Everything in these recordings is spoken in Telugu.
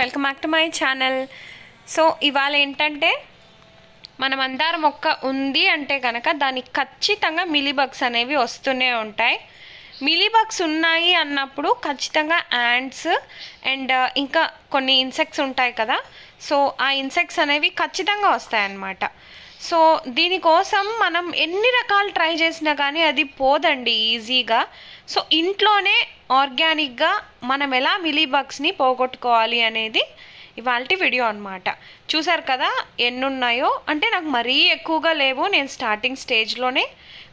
welcome back to my channel so ఇవాళ ఏంటంటే మనం అందరం మొక్క ఉంది అంటే కనుక దానికి ఖచ్చితంగా మిలీబగ్స్ అనేవి వస్తూనే ఉంటాయి మిలీబగ్స్ ఉన్నాయి అన్నప్పుడు ఖచ్చితంగా యాంట్స్ అండ్ uh, ఇంకా కొన్ని ఇన్సెక్ట్స్ ఉంటాయి కదా సో ఆ ఇన్సెక్ట్స్ అనేవి ఖచ్చితంగా వస్తాయన్నమాట సో దీనికోసం మనం ఎన్ని రకాలు ట్రై చేసినా కానీ అది పోదండి ఈజీగా సో ఇంట్లోనే ఆర్గానిక్గా మనం ఎలా మిలీబగ్స్ని పోగొట్టుకోవాలి అనేది ఇవాళ వీడియో అనమాట చూసారు కదా ఎన్నున్నాయో అంటే నాకు మరీ ఎక్కువగా లేవు నేను స్టార్టింగ్ స్టేజ్లోనే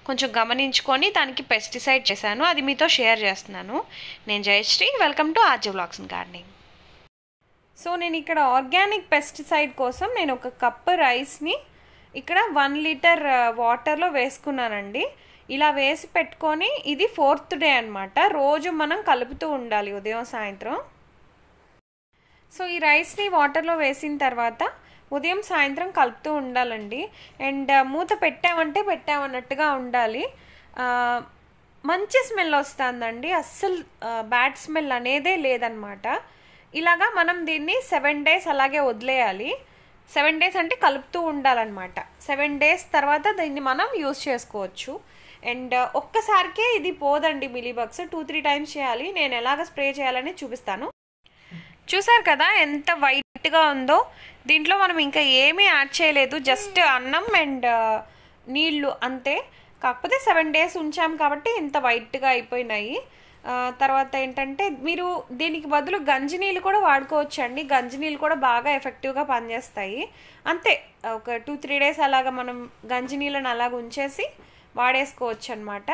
కొంచెం గమనించుకొని దానికి పెస్టిసైడ్ చేశాను అది మీతో షేర్ చేస్తున్నాను నేను Jayashree welcome to RG blogs gardening so నేను ఇక్కడ ఆర్గానిక్ పెస్టిసైడ్ కోసం నేను ఒక కప్పు రైస్ని ఇక్కడ వన్ లీటర్ వాటర్లో వేసుకున్నానండి ఇలా వేసి పెట్టుకొని ఇది ఫోర్త్ డే అనమాట రోజు మనం కలుపుతూ ఉండాలి ఉదయం సాయంత్రం సో ఈ రైస్ని వాటర్లో వేసిన తర్వాత ఉదయం సాయంత్రం కలుపుతూ ఉండాలండి అండ్ మూత పెట్టామంటే పెట్టామన్నట్టుగా ఉండాలి మంచి స్మెల్ వస్తుందండి అస్సలు బ్యాడ్ స్మెల్ అనేదే లేదనమాట ఇలాగా మనం దీన్ని సెవెన్ డేస్ అలాగే వదిలేయాలి సెవెన్ డేస్ అంటే కలుపుతూ ఉండాలన్నమాట సెవెన్ డేస్ తర్వాత దీన్ని మనం యూస్ చేసుకోవచ్చు అండ్ ఒక్కసారికే ఇది పోదండి మిలీబగ్స్ టూ త్రీ టైమ్స్ చేయాలి నేను ఎలాగ స్ప్రే చేయాలని చూపిస్తాను చూసారు కదా ఎంత వైట్గా ఉందో దీంట్లో మనం ఇంకా ఏమీ యాడ్ చేయలేదు జస్ట్ అన్నం అండ్ నీళ్ళు అంతే కాకపోతే సెవెన్ డేస్ ఉంచాం కాబట్టి ఇంత వైట్గా అయిపోయినాయి తర్వాత ఏంటంటే మీరు దీనికి బదులు గంజినీళ్ళు కూడా వాడుకోవచ్చు అండి గంజినీళ్ళు కూడా బాగా ఎఫెక్టివ్గా పనిచేస్తాయి అంతే ఒక టూ త్రీ డేస్ అలాగ మనం గంజినీళ్ళని అలాగ ఉంచేసి వాడేసుకోవచ్చు అనమాట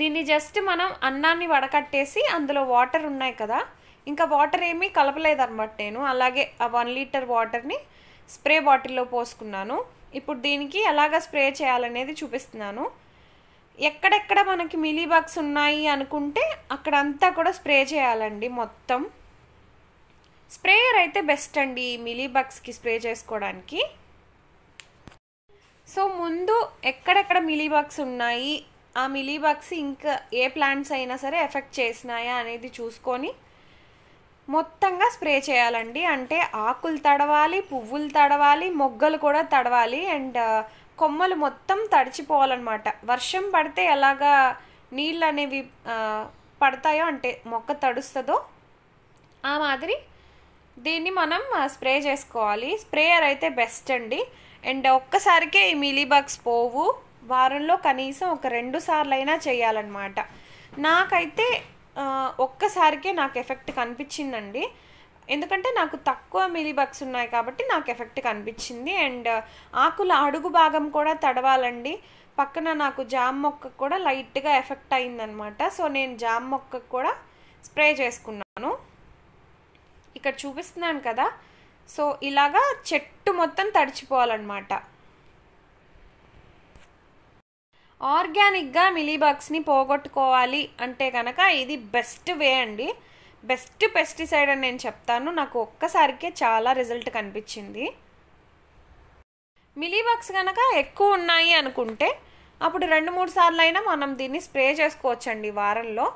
దీన్ని జస్ట్ మనం అన్నాన్ని వడకట్టేసి అందులో వాటర్ ఉన్నాయి కదా ఇంకా వాటర్ ఏమీ కలపలేదన్నమాట నేను అలాగే ఆ వన్ లీటర్ వాటర్ని స్ప్రే బాటిల్లో పోసుకున్నాను ఇప్పుడు దీనికి ఎలాగ స్ప్రే చేయాలనేది చూపిస్తున్నాను ఎక్కడెక్కడ మనకి మిలీ బాక్స్ ఉన్నాయి అనుకుంటే అక్కడంతా కూడా స్ప్రే చేయాలండి మొత్తం స్ప్రేయర్ అయితే బెస్ట్ అండి మిలీ బాక్స్కి స్ప్రే చేసుకోవడానికి సో ముందు ఎక్కడెక్కడ మిలీ బాక్స్ ఉన్నాయి ఆ మిలీ బాక్స్ ఇంకా ఏ ప్లాంట్స్ అయినా సరే ఎఫెక్ట్ చేసినాయా అనేది చూసుకొని మొత్తంగా స్ప్రే చేయాలండి అంటే ఆకులు తడవాలి పువ్వులు తడవాలి మొగ్గలు కూడా తడవాలి అండ్ కొమ్మలు మొత్తం తడిచిపోవాలన్నమాట వర్షం పడితే ఎలాగా నీళ్ళు అనేవి పడతాయో అంటే మొక్క తడుస్తుందో ఆ మాదిరి దీన్ని మనం స్ప్రే చేసుకోవాలి స్ప్రేయర్ అయితే బెస్ట్ అండి అండ్ ఒక్కసారికే ఈ మిలీబగ్స్ పోవు వారంలో కనీసం ఒక రెండు సార్లు అయినా చేయాలన్నమాట నాకైతే ఒక్కసారికే నాకు ఎఫెక్ట్ కనిపించిందండి ఎందుకంటే నాకు తక్కువ మిలీ బగ్స్ ఉన్నాయి కాబట్టి నాకు ఎఫెక్ట్ కనిపించింది అండ్ uh, ఆకుల అడుగు భాగం కూడా తడవాలండి పక్కన నాకు జామ్ మొక్క కూడా లైట్గా ఎఫెక్ట్ అయిందనమాట సో నేను జామ్ మొక్క కూడా స్ప్రే చేసుకున్నాను ఇక్కడ చూపిస్తున్నాను కదా సో ఇలాగా చెట్టు మొత్తం తడిచిపోవాలన్నమాట ఆర్గానిక్గా మిలీ బగ్స్ని పోగొట్టుకోవాలి అంటే కనుక ఇది బెస్ట్ వే అండి బెస్ట్ పెస్టిసైడ్ అని నేను చెప్తాను నాకు ఒక్కసారికే చాలా రిజల్ట్ కనిపించింది మిలీవాక్స్ కనుక ఎక్కువ ఉన్నాయి అనుకుంటే అప్పుడు రెండు మూడు సార్లు అయినా మనం దీన్ని స్ప్రే చేసుకోవచ్చండి వారంలో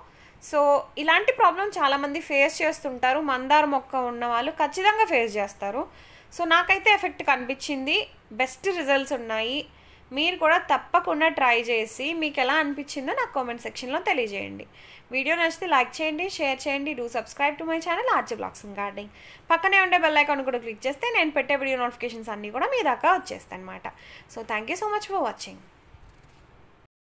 సో ఇలాంటి ప్రాబ్లం చాలామంది ఫేస్ చేస్తుంటారు మందార మొక్క ఉన్న వాళ్ళు ఖచ్చితంగా ఫేస్ చేస్తారు సో నాకైతే ఎఫెక్ట్ కనిపించింది బెస్ట్ రిజల్ట్స్ ఉన్నాయి మీరు కూడా తప్పకుండా ట్రై చేసి మీకు ఎలా అనిపించిందో నాకు కామెంట్ సెక్షన్లో తెలియజేయండి వీడియో నచ్చితే లైక్ చేయండి షేర్ చేయండి do subscribe to my channel RG blogs gardening పక్కనే ఉండే బెల్ ఐకాన్ కూడా క్లిక్ చేస్తే నేను పెట్టే వీడియో నోటిఫికేషన్స్ అన్నీ కూడా మీ దాకా వచ్చేస్తాయి అనమాట so thank you so much for watching